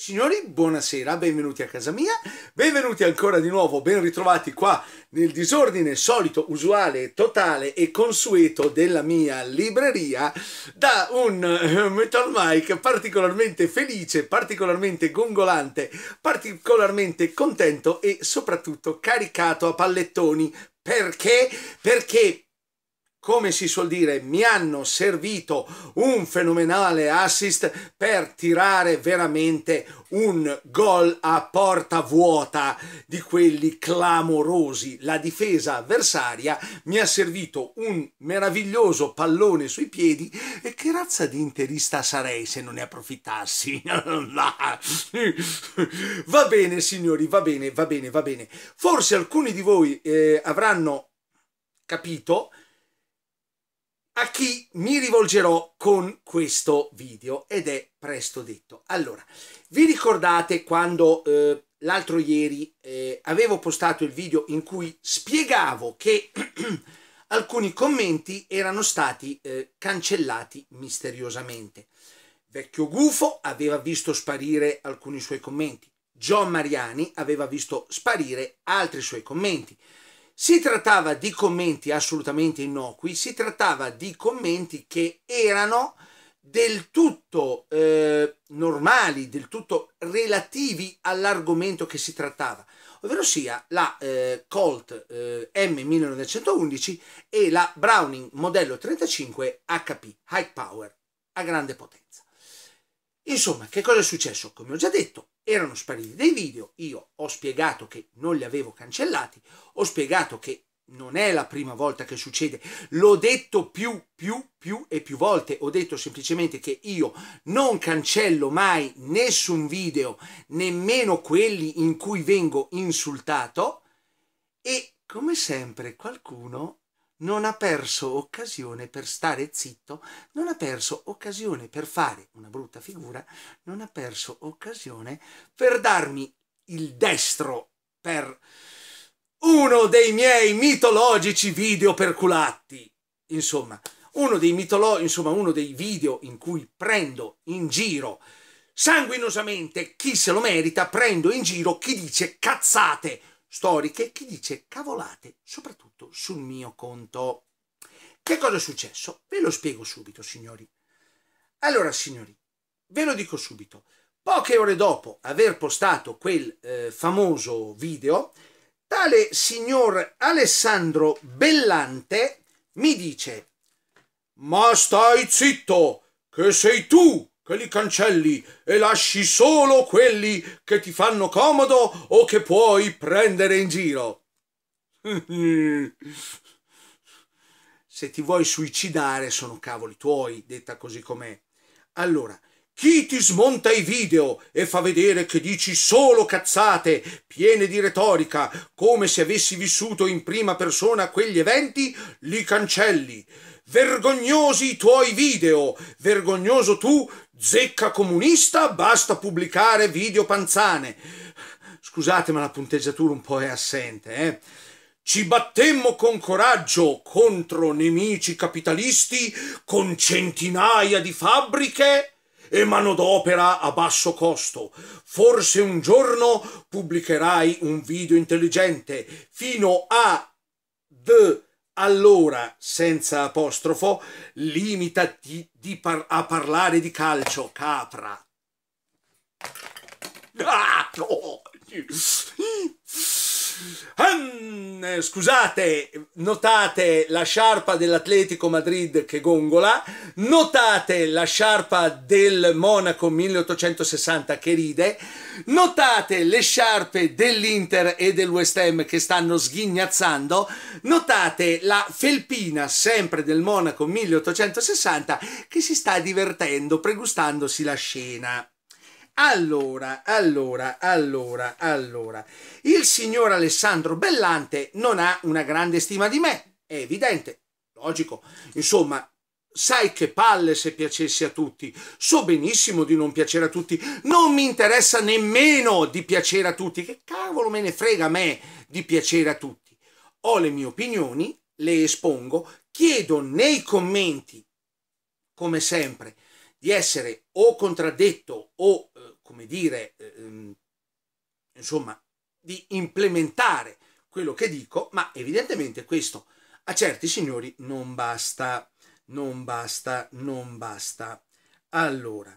Signori, buonasera, benvenuti a casa mia, benvenuti ancora di nuovo, ben ritrovati qua nel disordine solito, usuale, totale e consueto della mia libreria da un eh, Metal Mike particolarmente felice, particolarmente gongolante, particolarmente contento e soprattutto caricato a pallettoni. Perché? Perché come si suol dire, mi hanno servito un fenomenale assist per tirare veramente un gol a porta vuota di quelli clamorosi. La difesa avversaria mi ha servito un meraviglioso pallone sui piedi e che razza di interista sarei se non ne approfittassi. va bene signori, va bene, va bene, va bene. Forse alcuni di voi eh, avranno capito a chi mi rivolgerò con questo video ed è presto detto. Allora, vi ricordate quando eh, l'altro ieri eh, avevo postato il video in cui spiegavo che alcuni commenti erano stati eh, cancellati misteriosamente. Vecchio Gufo aveva visto sparire alcuni suoi commenti, John Mariani aveva visto sparire altri suoi commenti. Si trattava di commenti assolutamente innocui, si trattava di commenti che erano del tutto eh, normali, del tutto relativi all'argomento che si trattava, ovvero sia la eh, Colt eh, M1911 e la Browning modello 35 HP High Power a grande potenza. Insomma, che cosa è successo? Come ho già detto, erano spariti dei video, io ho spiegato che non li avevo cancellati, ho spiegato che non è la prima volta che succede, l'ho detto più, più, più e più volte, ho detto semplicemente che io non cancello mai nessun video, nemmeno quelli in cui vengo insultato e come sempre qualcuno non ha perso occasione per stare zitto, non ha perso occasione per fare una brutta figura, non ha perso occasione per darmi il destro per uno dei miei mitologici video perculatti. Insomma, uno dei mitologici, insomma, uno dei video in cui prendo in giro sanguinosamente chi se lo merita, prendo in giro chi dice cazzate storiche che dice cavolate soprattutto sul mio conto. Che cosa è successo? Ve lo spiego subito, signori. Allora, signori, ve lo dico subito. Poche ore dopo aver postato quel eh, famoso video, tale signor Alessandro Bellante mi dice Ma stai zitto, che sei tu che li cancelli e lasci solo quelli che ti fanno comodo o che puoi prendere in giro. Se ti vuoi suicidare sono cavoli tuoi, detta così com'è. Allora, chi ti smonta i video e fa vedere che dici solo cazzate, piene di retorica, come se avessi vissuto in prima persona quegli eventi, li cancelli Vergognosi i tuoi video, vergognoso tu, zecca comunista, basta pubblicare video panzane. Scusate ma la punteggiatura un po' è assente, eh. Ci battemmo con coraggio contro nemici capitalisti con centinaia di fabbriche e manodopera a basso costo. Forse un giorno pubblicherai un video intelligente fino a... D allora, senza apostrofo, limitati par a parlare di calcio, capra. Ah, no! Scusate, notate la sciarpa dell'Atletico Madrid che gongola, notate la sciarpa del Monaco 1860 che ride, notate le sciarpe dell'Inter e del West Ham che stanno sghignazzando, notate la felpina sempre del Monaco 1860 che si sta divertendo pregustandosi la scena. Allora, allora, allora, allora, il signor Alessandro Bellante non ha una grande stima di me, è evidente, logico. Insomma, sai che palle se piacessi a tutti. So benissimo di non piacere a tutti, non mi interessa nemmeno di piacere a tutti. Che cavolo me ne frega a me di piacere a tutti. Ho le mie opinioni, le espongo, chiedo nei commenti, come sempre, di essere o contraddetto o come dire, eh, ehm, insomma, di implementare quello che dico, ma evidentemente questo a certi signori non basta, non basta, non basta. Allora,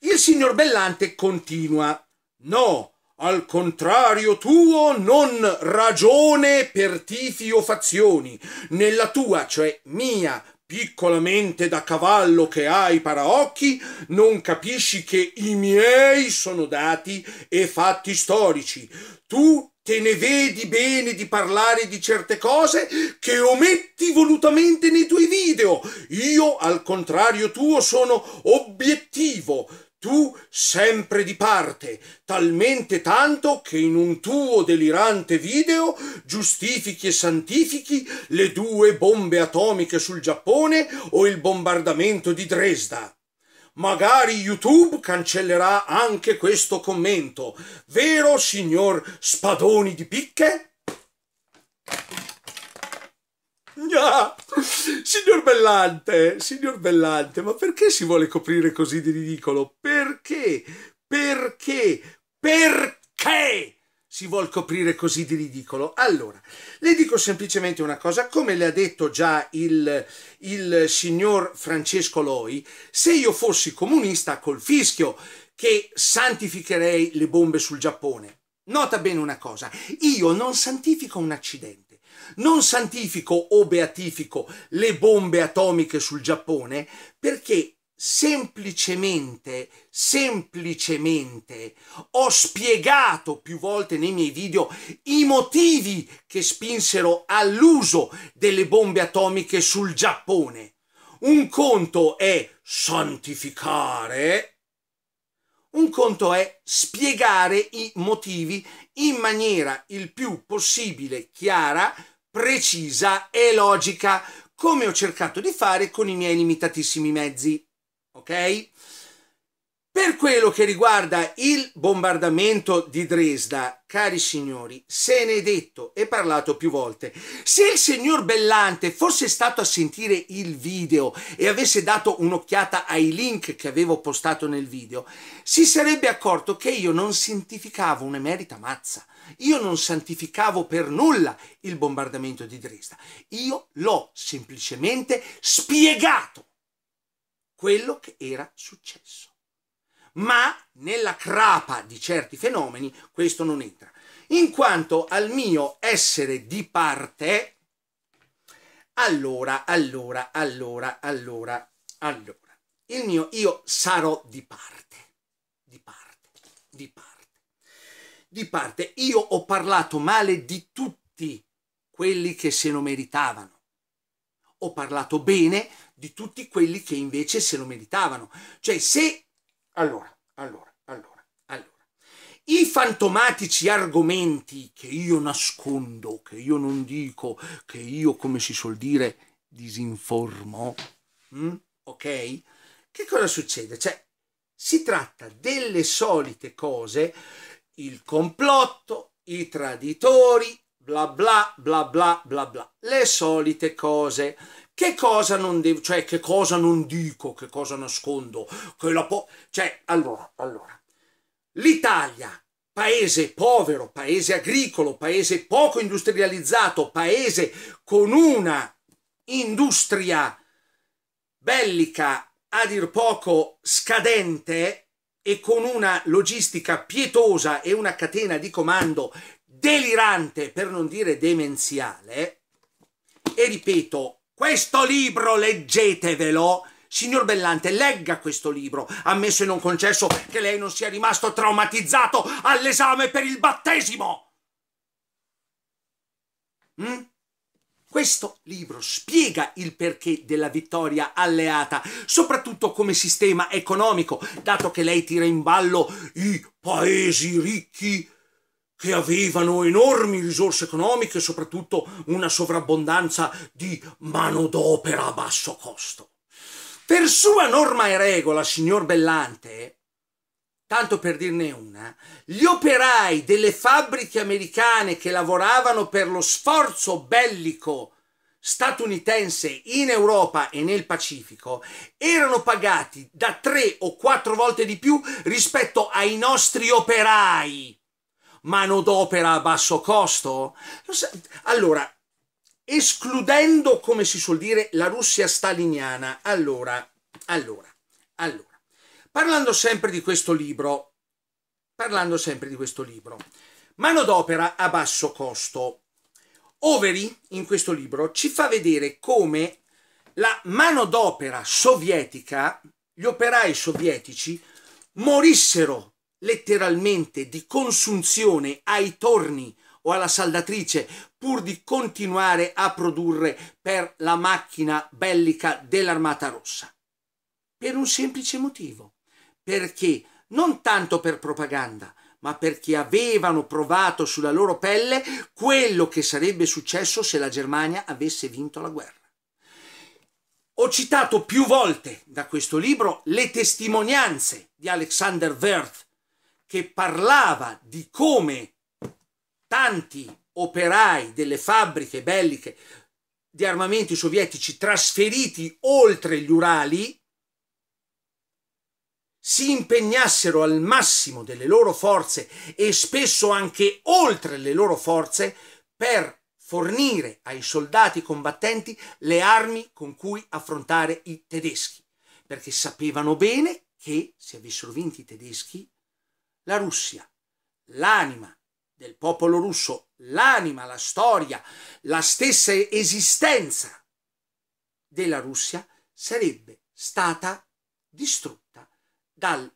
il signor Bellante continua, no, al contrario tuo non ragione per tifi o fazioni, nella tua, cioè mia, piccola mente da cavallo che hai paraocchi, non capisci che i miei sono dati e fatti storici. Tu te ne vedi bene di parlare di certe cose che ometti volutamente nei tuoi video. Io, al contrario tuo, sono obiettivo tu sempre di parte, talmente tanto che in un tuo delirante video giustifichi e santifichi le due bombe atomiche sul Giappone o il bombardamento di Dresda. Magari YouTube cancellerà anche questo commento, vero signor Spadoni di Picche? Ah, signor Bellante, signor Bellante, ma perché si vuole coprire così di ridicolo? Perché? Perché? Perché si vuole coprire così di ridicolo? Allora, le dico semplicemente una cosa, come le ha detto già il, il signor Francesco Loi, se io fossi comunista col fischio che santificherei le bombe sul Giappone. Nota bene una cosa, io non santifico un accidente non santifico o beatifico le bombe atomiche sul Giappone perché semplicemente, semplicemente ho spiegato più volte nei miei video i motivi che spinsero all'uso delle bombe atomiche sul Giappone. Un conto è santificare, un conto è spiegare i motivi in maniera il più possibile chiara precisa e logica, come ho cercato di fare con i miei limitatissimi mezzi. Ok? Per quello che riguarda il bombardamento di Dresda, cari signori, se ne è detto e parlato più volte. Se il signor Bellante fosse stato a sentire il video e avesse dato un'occhiata ai link che avevo postato nel video, si sarebbe accorto che io non santificavo un'emerita mazza. Io non santificavo per nulla il bombardamento di Dresda. Io l'ho semplicemente spiegato quello che era successo ma nella crapa di certi fenomeni questo non entra, in quanto al mio essere di parte, allora, allora, allora, allora, allora, il mio io sarò di parte, di parte, di parte, di parte. Io ho parlato male di tutti quelli che se lo meritavano. Ho parlato bene di tutti quelli che invece se lo meritavano. Cioè, se allora, allora, allora, allora. I fantomatici argomenti che io nascondo, che io non dico, che io, come si suol dire, disinformo, mm? ok? Che cosa succede? Cioè, si tratta delle solite cose, il complotto, i traditori, bla bla bla bla bla bla, le solite cose che cosa non devo, cioè che cosa non dico, che cosa nascondo, che po- cioè allora, allora. L'Italia, paese povero, paese agricolo, paese poco industrializzato, paese con una industria bellica a dir poco scadente e con una logistica pietosa e una catena di comando delirante, per non dire demenziale, e ripeto, questo libro leggetevelo. Signor Bellante, legga questo libro, ammesso e non concesso che lei non sia rimasto traumatizzato all'esame per il battesimo. Mm? Questo libro spiega il perché della vittoria alleata, soprattutto come sistema economico, dato che lei tira in ballo i paesi ricchi che avevano enormi risorse economiche e soprattutto una sovrabbondanza di manodopera a basso costo. Per sua norma e regola, signor Bellante, tanto per dirne una, gli operai delle fabbriche americane che lavoravano per lo sforzo bellico statunitense in Europa e nel Pacifico erano pagati da tre o quattro volte di più rispetto ai nostri operai manodopera a basso costo? Allora, escludendo, come si suol dire, la Russia staliniana, allora, allora, allora, parlando sempre di questo libro, parlando sempre di questo libro, manodopera a basso costo. Overy, in questo libro, ci fa vedere come la manodopera sovietica, gli operai sovietici, morissero letteralmente di consunzione ai torni o alla saldatrice pur di continuare a produrre per la macchina bellica dell'Armata Rossa. Per un semplice motivo, perché non tanto per propaganda, ma perché avevano provato sulla loro pelle quello che sarebbe successo se la Germania avesse vinto la guerra. Ho citato più volte da questo libro le testimonianze di Alexander Werth, che parlava di come tanti operai delle fabbriche belliche di armamenti sovietici trasferiti oltre gli Urali si impegnassero al massimo delle loro forze e spesso anche oltre le loro forze per fornire ai soldati combattenti le armi con cui affrontare i tedeschi, perché sapevano bene che se avessero vinto i tedeschi la Russia, l'anima del popolo russo, l'anima, la storia, la stessa esistenza della Russia sarebbe stata distrutta dal,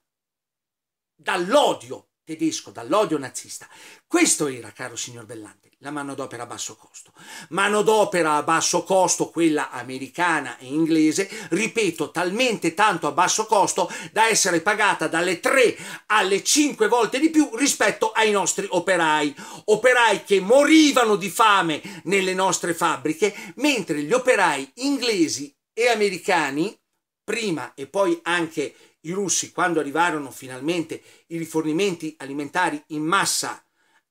dall'odio tedesco, dall'odio nazista. Questo era, caro signor Bellante, la manodopera a basso costo. Manodopera a basso costo, quella americana e inglese, ripeto, talmente tanto a basso costo da essere pagata dalle 3 alle 5 volte di più rispetto ai nostri operai. Operai che morivano di fame nelle nostre fabbriche, mentre gli operai inglesi e americani, prima e poi anche i russi, quando arrivarono finalmente i rifornimenti alimentari in massa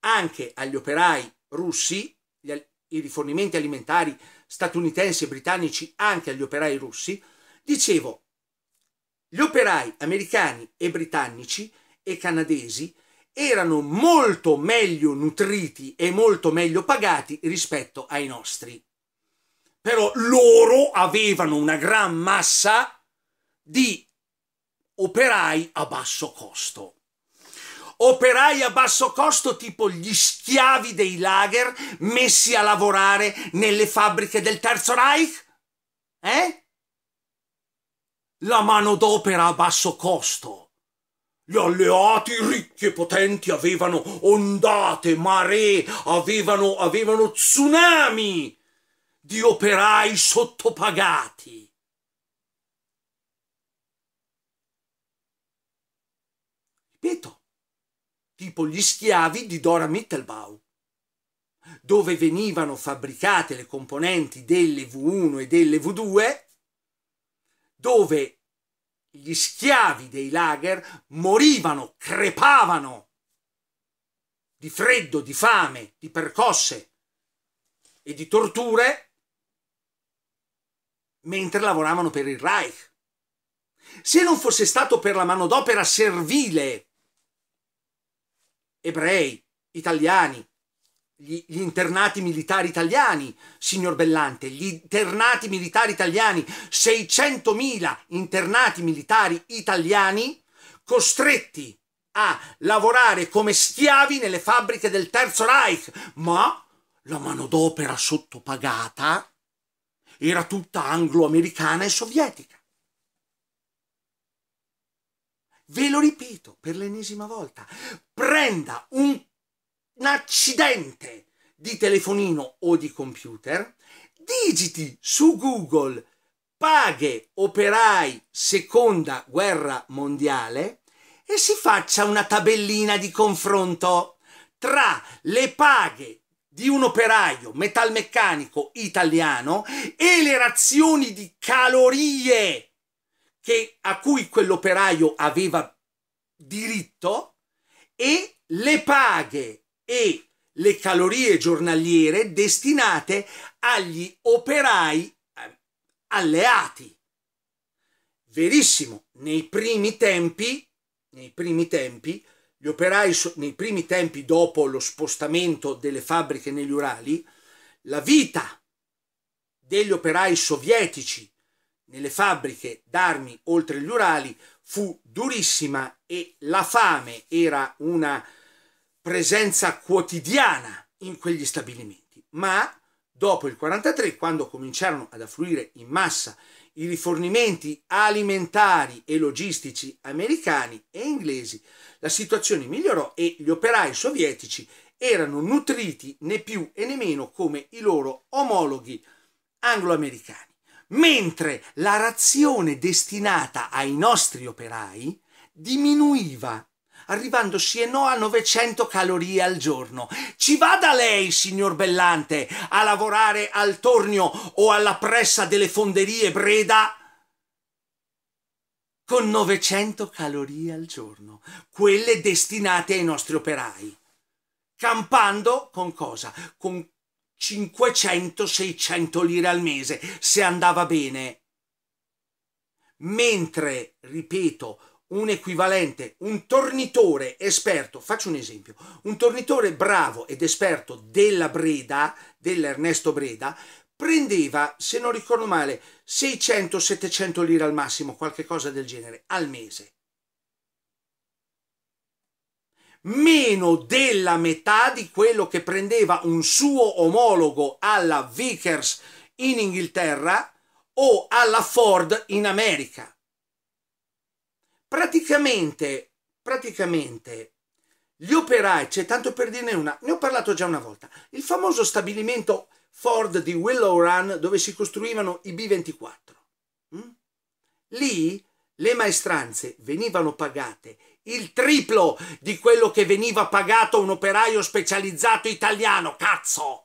anche agli operai russi, gli, i rifornimenti alimentari statunitensi e britannici anche agli operai russi, dicevo, gli operai americani e britannici e canadesi erano molto meglio nutriti e molto meglio pagati rispetto ai nostri. Però loro avevano una gran massa di operai a basso costo operai a basso costo tipo gli schiavi dei lager messi a lavorare nelle fabbriche del Terzo Reich? Eh? La manodopera a basso costo. Gli alleati ricchi e potenti avevano ondate, maree, avevano, avevano tsunami di operai sottopagati. Ripeto, tipo gli schiavi di Dora Mittelbau, dove venivano fabbricate le componenti delle V1 e delle V2, dove gli schiavi dei lager morivano, crepavano di freddo, di fame, di percosse e di torture mentre lavoravano per il Reich. Se non fosse stato per la manodopera servile ebrei, italiani, gli, gli, internati militari italiani, signor Bellante, gli internati militari italiani, 600.000 internati militari italiani costretti a lavorare come schiavi nelle fabbriche del Terzo Reich, ma la manodopera sottopagata era tutta anglo-americana e sovietica. Ve lo ripeto per l'ennesima volta, prenda un, un accidente di telefonino o di computer, digiti su Google paghe operai seconda guerra mondiale e si faccia una tabellina di confronto tra le paghe di un operaio metalmeccanico italiano e le razioni di calorie che, a cui quell'operaio aveva diritto e le paghe e le calorie giornaliere destinate agli operai eh, alleati. Verissimo, nei primi tempi, nei primi tempi, gli operai, nei primi tempi dopo lo spostamento delle fabbriche negli Urali, la vita degli operai sovietici nelle fabbriche d'armi oltre gli Urali fu durissima e la fame era una presenza quotidiana in quegli stabilimenti. Ma dopo il 43, quando cominciarono ad affluire in massa i rifornimenti alimentari e logistici americani e inglesi, la situazione migliorò e gli operai sovietici erano nutriti né più e né meno come i loro omologhi anglo-americani mentre la razione destinata ai nostri operai diminuiva arrivando sì e no a 900 calorie al giorno. Ci vada lei, signor Bellante, a lavorare al tornio o alla pressa delle fonderie Breda con 900 calorie al giorno, quelle destinate ai nostri operai. Campando con cosa? Con 500-600 lire al mese, se andava bene. Mentre, ripeto, un equivalente, un tornitore esperto, faccio un esempio, un tornitore bravo ed esperto della Breda, dell'Ernesto Breda, prendeva, se non ricordo male, 600-700 lire al massimo, qualche cosa del genere, al mese meno della metà di quello che prendeva un suo omologo alla Vickers in Inghilterra o alla Ford in America. Praticamente, praticamente gli operai, c'è tanto per dirne una, ne ho parlato già una volta, il famoso stabilimento Ford di Willow Run dove si costruivano i B-24. Mm? Lì le maestranze venivano pagate il triplo di quello che veniva pagato a un operaio specializzato italiano, cazzo!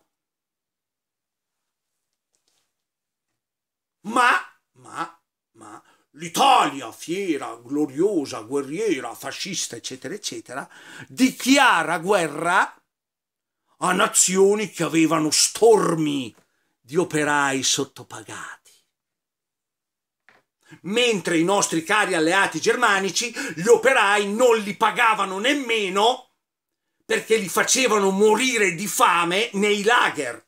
Ma, ma, ma, l'Italia, fiera, gloriosa, guerriera, fascista, eccetera, eccetera, dichiara guerra a nazioni che avevano stormi di operai sottopagati mentre i nostri cari alleati germanici gli operai non li pagavano nemmeno perché li facevano morire di fame nei lager,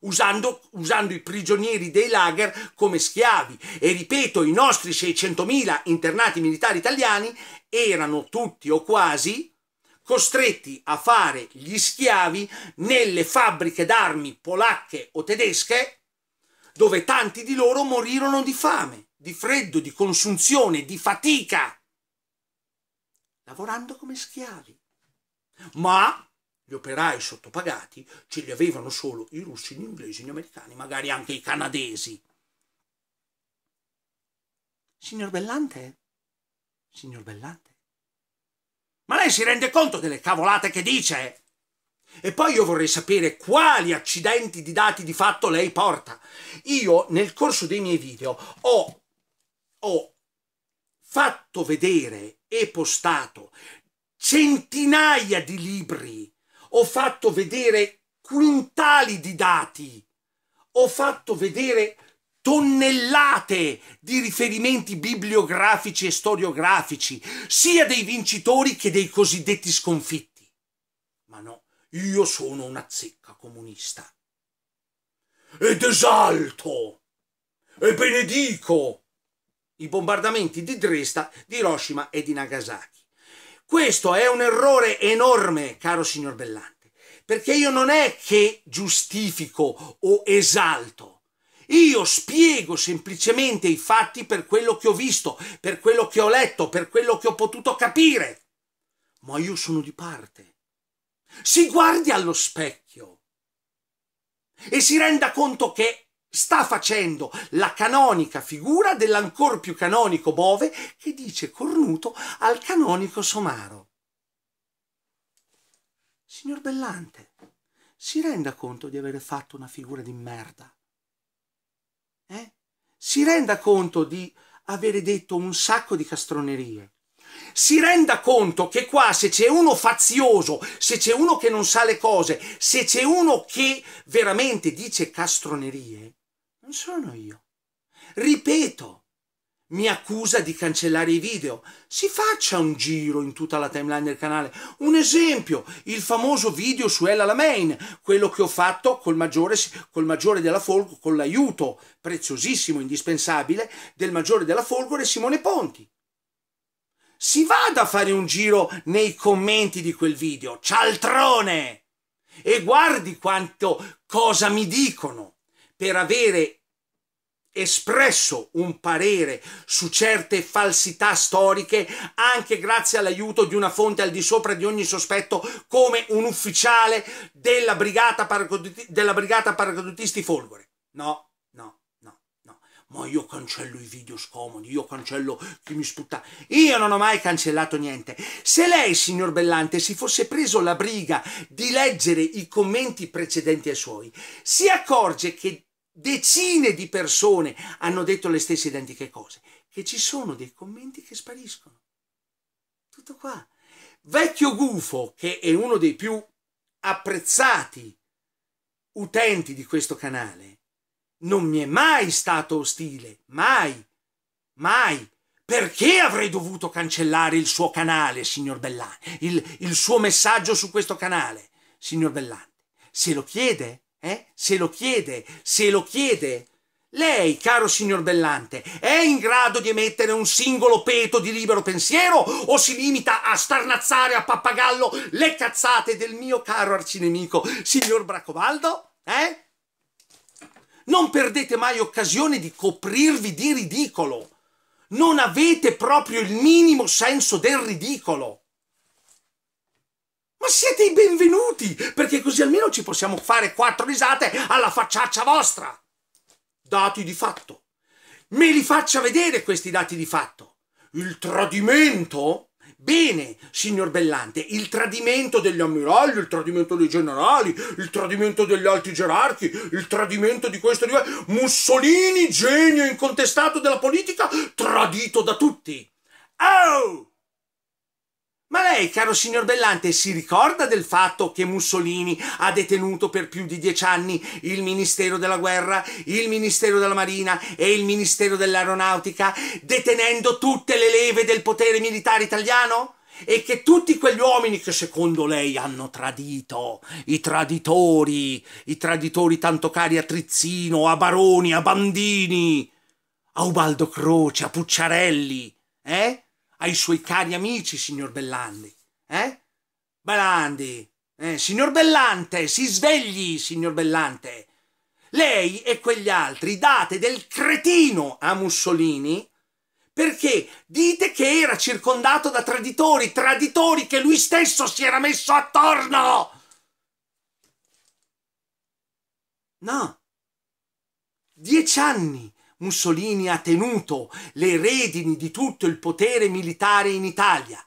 usando, usando i prigionieri dei lager come schiavi. E ripeto, i nostri 600.000 internati militari italiani erano tutti o quasi costretti a fare gli schiavi nelle fabbriche d'armi polacche o tedesche, dove tanti di loro morirono di fame di freddo, di consunzione, di fatica, lavorando come schiavi. Ma gli operai sottopagati ce li avevano solo i russi, gli inglesi, gli americani, magari anche i canadesi. Signor Bellante? Signor Bellante? Ma lei si rende conto delle cavolate che dice? E poi io vorrei sapere quali accidenti di dati di fatto lei porta. Io nel corso dei miei video ho ho fatto vedere e postato centinaia di libri, ho fatto vedere quintali di dati, ho fatto vedere tonnellate di riferimenti bibliografici e storiografici, sia dei vincitori che dei cosiddetti sconfitti. Ma no, io sono una zecca comunista. Ed esalto, e benedico, i bombardamenti di Dresda, di Hiroshima e di Nagasaki. Questo è un errore enorme, caro signor Bellante, perché io non è che giustifico o esalto. Io spiego semplicemente i fatti per quello che ho visto, per quello che ho letto, per quello che ho potuto capire. Ma io sono di parte. Si guardi allo specchio e si renda conto che sta facendo la canonica figura dell'ancor più canonico Bove che dice cornuto al canonico Somaro. Signor Bellante, si renda conto di aver fatto una figura di merda. Eh? Si renda conto di avere detto un sacco di castronerie. Si renda conto che qua se c'è uno fazioso, se c'è uno che non sa le cose, se c'è uno che veramente dice castronerie, non sono io. Ripeto, mi accusa di cancellare i video. Si faccia un giro in tutta la timeline del canale. Un esempio, il famoso video su Ella Lamein, quello che ho fatto col maggiore, col maggiore della Folgore, con l'aiuto preziosissimo, indispensabile, del maggiore della Folgore Simone Ponti. Si vada a fare un giro nei commenti di quel video, cialtrone! E guardi quanto cosa mi dicono per avere espresso un parere su certe falsità storiche anche grazie all'aiuto di una fonte al di sopra di ogni sospetto come un ufficiale della brigata, paracaduti- della brigata paracadutisti Folgore. No, ma io cancello i video scomodi, io cancello chi mi sputta. Io non ho mai cancellato niente. Se lei, signor Bellante, si fosse preso la briga di leggere i commenti precedenti ai suoi, si accorge che decine di persone hanno detto le stesse identiche cose, che ci sono dei commenti che spariscono. Tutto qua. Vecchio Gufo, che è uno dei più apprezzati utenti di questo canale, non mi è mai stato ostile, mai, mai. Perché avrei dovuto cancellare il suo canale, signor Bellante, il, il suo messaggio su questo canale, signor Bellante? Se lo chiede, eh? Se lo chiede, se lo chiede. Lei, caro signor Bellante, è in grado di emettere un singolo peto di libero pensiero o si limita a starnazzare a pappagallo le cazzate del mio caro arcinemico, signor Bracobaldo? Eh? Non perdete mai occasione di coprirvi di ridicolo. Non avete proprio il minimo senso del ridicolo. Ma siete i benvenuti, perché così almeno ci possiamo fare quattro risate alla facciaccia vostra. Dati di fatto. Me li faccia vedere questi dati di fatto. Il tradimento Bene, signor Bellante, il tradimento degli ammiragli, il tradimento dei generali, il tradimento degli alti gerarchi, il tradimento di questo livello. Mussolini, genio incontestato della politica, tradito da tutti. Oh! Ma lei, caro signor Bellante, si ricorda del fatto che Mussolini ha detenuto per più di dieci anni il Ministero della Guerra, il Ministero della Marina e il Ministero dell'Aeronautica, detenendo tutte le leve del potere militare italiano? E che tutti quegli uomini che secondo lei hanno tradito, i traditori, i traditori tanto cari a Trizzino, a Baroni, a Bandini, a Ubaldo Croce, a Pucciarelli, eh? ai suoi cari amici, signor Bellandi. Eh? Bellandi, eh, signor Bellante, si svegli, signor Bellante. Lei e quegli altri date del cretino a Mussolini perché dite che era circondato da traditori, traditori che lui stesso si era messo attorno. No. Dieci anni Mussolini ha tenuto le redini di tutto il potere militare in Italia.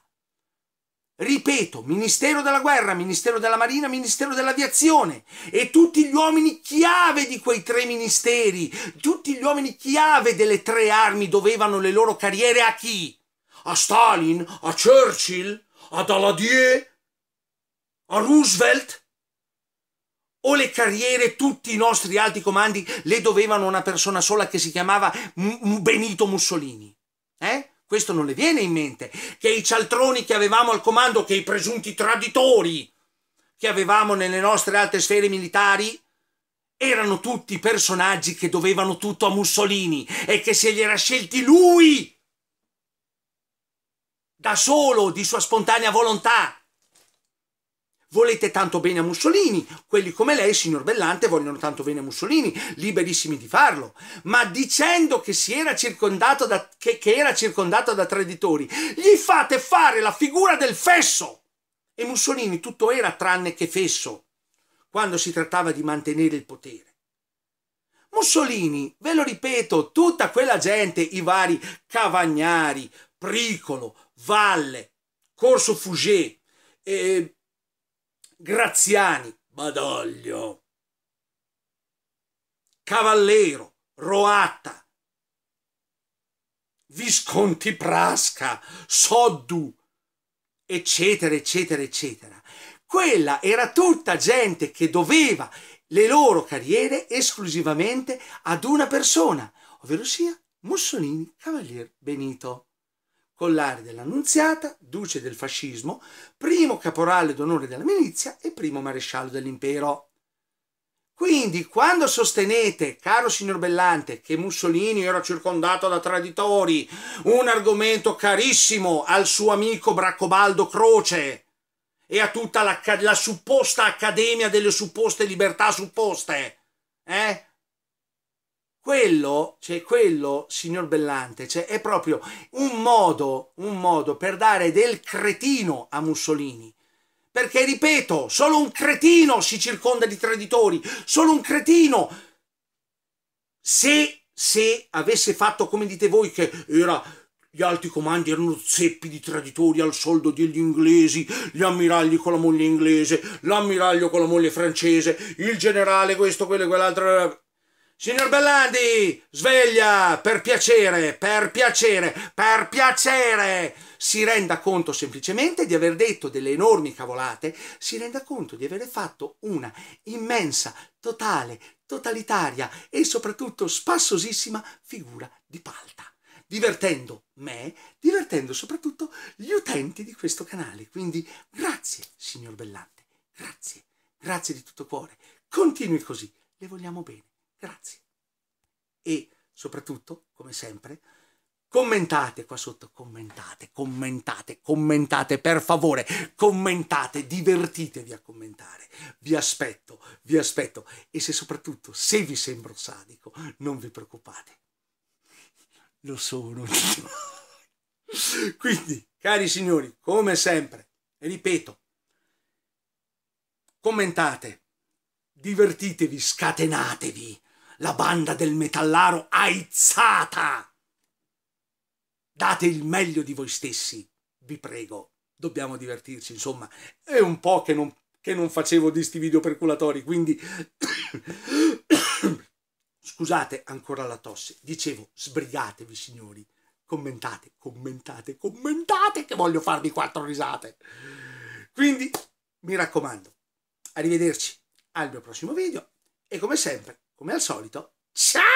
Ripeto, Ministero della Guerra, Ministero della Marina, Ministero dell'Aviazione e tutti gli uomini chiave di quei tre ministeri, tutti gli uomini chiave delle tre armi dovevano le loro carriere a chi? A Stalin, a Churchill, A Daladier, a Roosevelt? o le carriere, tutti i nostri alti comandi le dovevano una persona sola che si chiamava Benito Mussolini. Eh? Questo non le viene in mente, che i cialtroni che avevamo al comando, che i presunti traditori che avevamo nelle nostre alte sfere militari, erano tutti personaggi che dovevano tutto a Mussolini e che se li era scelti lui, da solo, di sua spontanea volontà, Volete tanto bene a Mussolini, quelli come lei, signor Bellante, vogliono tanto bene a Mussolini, liberissimi di farlo. Ma dicendo che, era circondato da, che, che era circondato da traditori, gli fate fare la figura del fesso. E Mussolini tutto era tranne che fesso quando si trattava di mantenere il potere. Mussolini, ve lo ripeto, tutta quella gente, i vari Cavagnari, Pricolo, Valle, Corso Fugé, eh, Graziani, Badoglio, Cavallero, Roatta, Visconti Prasca, Soddu, eccetera, eccetera, eccetera. Quella era tutta gente che doveva le loro carriere esclusivamente ad una persona, ovvero sia Mussolini Cavalier Benito collare dell'Annunziata, duce del fascismo, primo caporale d'onore della milizia e primo maresciallo dell'impero. Quindi, quando sostenete, caro signor Bellante, che Mussolini era circondato da traditori, un argomento carissimo al suo amico Braccobaldo Croce e a tutta la, la supposta accademia delle supposte libertà supposte, eh? Quello, cioè quello, signor Bellante, cioè è proprio un modo, un modo per dare del cretino a Mussolini. Perché, ripeto, solo un cretino si circonda di traditori, solo un cretino. Se, se avesse fatto come dite voi, che era gli alti comandi erano zeppi di traditori al soldo degli inglesi, gli ammiragli con la moglie inglese, l'ammiraglio con la moglie francese, il generale questo, quello e quell'altro. Signor Bellandi, sveglia, per piacere, per piacere, per piacere! Si renda conto semplicemente di aver detto delle enormi cavolate, si renda conto di aver fatto una immensa, totale, totalitaria e soprattutto spassosissima figura di palta, divertendo me, divertendo soprattutto gli utenti di questo canale. Quindi grazie, signor Bellandi, grazie, grazie di tutto cuore. Continui così, le vogliamo bene. Grazie. E soprattutto, come sempre, Commentate qua sotto, commentate, commentate, commentate per favore, commentate, divertitevi a commentare. Vi aspetto, vi aspetto. E se soprattutto, se vi sembro sadico, non vi preoccupate. Lo sono. Quindi, cari signori, come sempre, ripeto, commentate, divertitevi, scatenatevi la banda del metallaro aizzata. Date il meglio di voi stessi, vi prego. Dobbiamo divertirci, insomma. È un po' che non, che non facevo di sti video perculatori, quindi... Scusate ancora la tosse. Dicevo, sbrigatevi, signori. Commentate, commentate, commentate che voglio farvi quattro risate. Quindi, mi raccomando, arrivederci al mio prossimo video e come sempre come al solito, ciao!